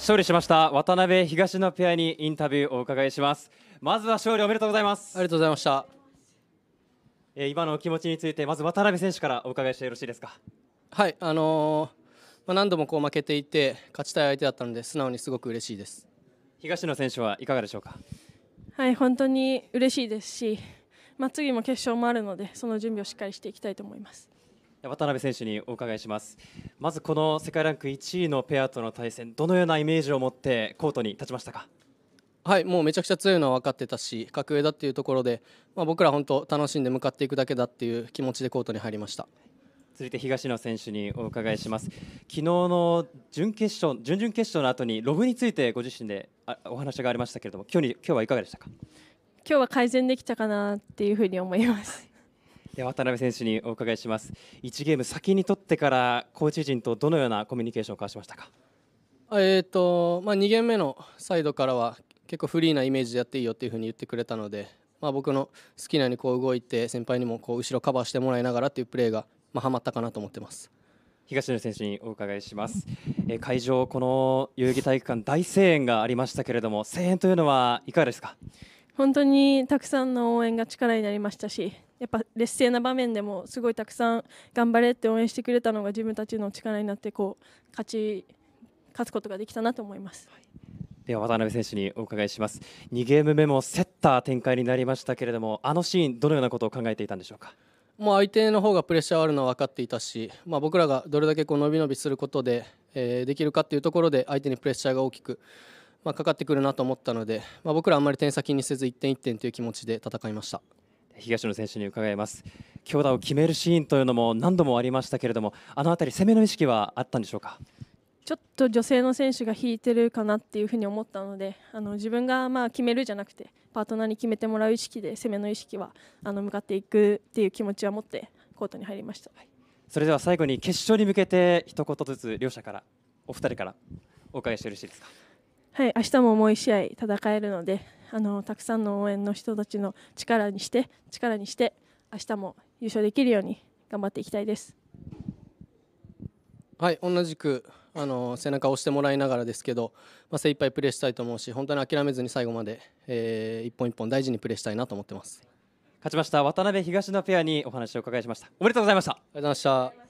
勝利しました渡辺東のペアにインタビューをお伺いしますまずは勝利おめでとうございますありがとうございましたえー、今のお気持ちについてまず渡辺選手からお伺いしてよろしいですかはいあのー、まあ、何度もこう負けていて勝ちたい相手だったので素直にすごく嬉しいです東野選手はいかがでしょうかはい本当に嬉しいですしまあ、次も決勝もあるのでその準備をしっかりしていきたいと思います渡辺選手にお伺いしますまずこの世界ランク1位のペアとの対戦どのようなイメージを持ってコートに立ちましたかはいもうめちゃくちゃ強いのは分かってたし格上だっていうところで、まあ、僕ら本当楽しんで向かっていくだけだっていう気持ちでコートに入りました続いて東野選手にお伺いします昨日の準決勝準々決勝の後にログについてご自身でお話がありましたけれども今日に今日はいかがでしたか今日は改善できたかなっていうふうに思います渡辺選手にお伺いします。1ゲーム先に取ってからコーチ陣とどのようなコミュニケーションを交わしましたか。えーとまあ、2ゲーム目のサイドからは結構フリーなイメージでやっていいよっていうふうに言ってくれたので、まあ、僕の好きなようにこう動いて先輩にもこう後ろカバーしてもらいながらというプレーがまあはまったかなと思ってます。東野選手にお伺いします、え会場、この代々木体育館大声援がありましたけれども声援というのはいかがですか。本当にたくさんの応援が力になりましたしやっぱ劣勢な場面でもすごいたくさん頑張れって応援してくれたのが自分たちの力になってこう勝ち勝つことができたなと思います。では渡辺選手にお伺いします2ゲーム目も競った展開になりましたけれどもあのシーンどのようなことを考えていたんでしょうかもう相手の方がプレッシャーあるのは分かっていたし、まあ、僕らがどれだけこう伸び伸びすることで、えー、できるかっていうところで相手にプレッシャーが大きくまあ、かかってくるなと思ったので、まあ、僕らあんまり点先にせず1点1点という気持ちで戦いました東野選手に伺います強打を決めるシーンというのも何度もありましたけれどもあの辺り攻めの意識はあったんでしょうかちょっと女性の選手が引いてるかなっていうふうに思ったのであの自分がまあ決めるじゃなくてパートナーに決めてもらう意識で攻めの意識はあの向かっていくっていう気持ちは持ってコートに入りました、はい、それでは最後に決勝に向けて一言ずつ両者からお二人からお伺いしてよろしいですか。はい明日ももう1試合戦えるのであのたくさんの応援の人たちの力にして力にして明日も優勝できるように頑張っていきたいです。はい同じくあの背中を押してもらいながらですけど、まあ、精一杯プレーしたいと思うし本当に諦めずに最後まで、えー、一本一本大事にプレーしたいなと思ってます勝ちました渡辺東のペアにお話をお伺いしましたおめでとうございましたありがとうございました